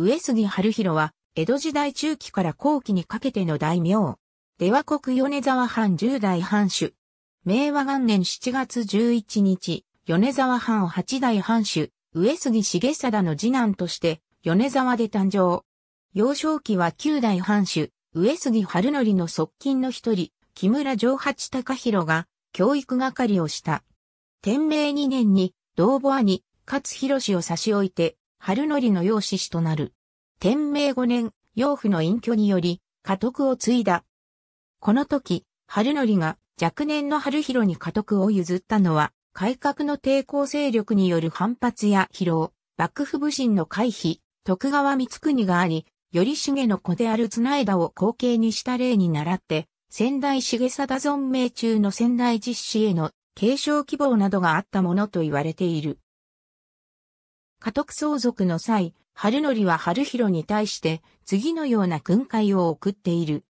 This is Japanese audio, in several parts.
上杉春弘は、江戸時代中期から後期にかけての大名。出は、国米沢藩十代藩主。明和元年7月11日、米沢藩八代藩主、上杉重貞の次男として、米沢で誕生。幼少期は九代藩主、上杉春則の側近の一人、木村城八隆弘が、教育係をした。天明2年に、同母兄、勝博を差し置いて、春則の養子子となる。天明五年、養父の隠居により、家督を継いだ。この時、春則が若年の春広に家督を譲ったのは、改革の抵抗勢力による反発や疲労、幕府武神の回避、徳川光国があり、頼重の子である綱枝を後継にした例に倣って、仙台重貞存命中の仙台実施への継承希望などがあったものと言われている。家督相続の際、春則は春広に対して次のような訓戒を送っている。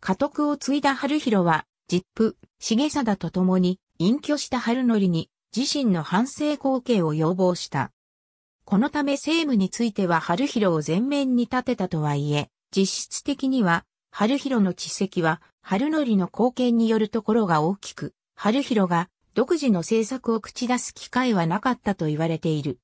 家督を継いだ春広は、実父、重貞と共に隠居した春則に自身の反省後継を要望した。このため政務については春広を前面に立てたとはいえ、実質的には春広の知績は春則の貢献によるところが大きく、春広が独自の政策を口出す機会はなかったと言われている。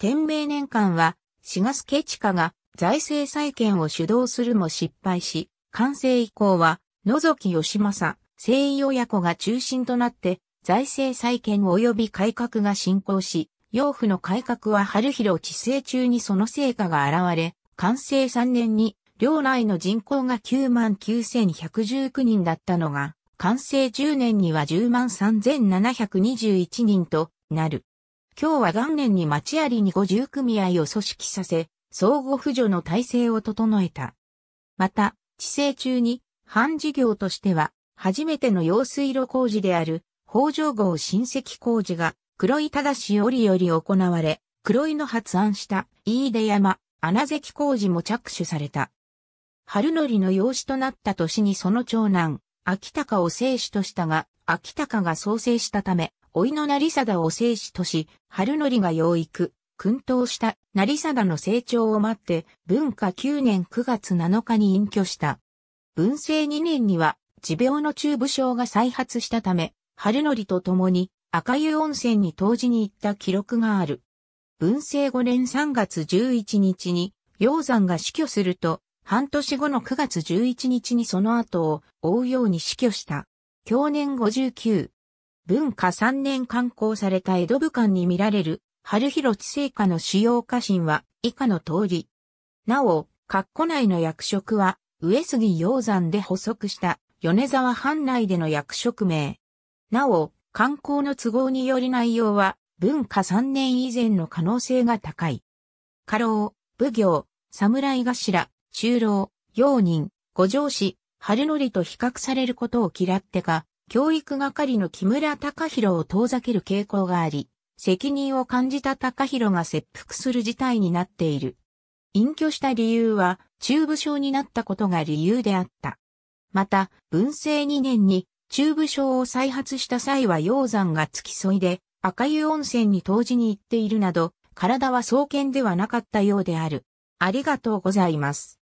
天明年間は、志賀助親が財政再建を主導するも失敗し、完成以降は、野崎義政、聖井親子が中心となって、財政再建及び改革が進行し、養父の改革は春広治世中にその成果が現れ、完成3年に、領内の人口が99,119人だったのが、完成10年には103,721人となる。今日は元年に町ありに50組合を組織させ、相互扶助の体制を整えた。また、地政中に、半事業としては、初めての用水路工事である、北条号新石工事が、黒井忠氏折より行われ、黒井の発案した飯出山、穴関工事も着手された。春のりの養子となった年にその長男、秋高を聖主としたが、秋高が創生したため、いの成貞を聖主とし、春則が養育、訓導した成貞の成長を待って、文化9年9月7日に隠居した。文政2年には、持病の中部症が再発したため、春則と共に赤湯温泉に当時に行った記録がある。文政5年3月11日に、鷹山が死去すると、半年後の9月11日にその後を追うように死去した。去年59。文化3年刊行された江戸武漢に見られる春広地聖家の主要家臣は以下の通り。なお、括弧内の役職は上杉鷹山で補足した米沢藩内での役職名。なお、観光の都合により内容は文化3年以前の可能性が高い。家老、武行、侍頭、中老、用人、五条氏、春則と比較されることを嫌ってか、教育係の木村隆弘を遠ざける傾向があり、責任を感じた隆弘が切腹する事態になっている。隠居した理由は、中部省になったことが理由であった。また、文政2年に中部省を再発した際は鷹山が付き添いで、赤湯温泉に湯治に行っているなど、体は創建ではなかったようである。ありがとうございます。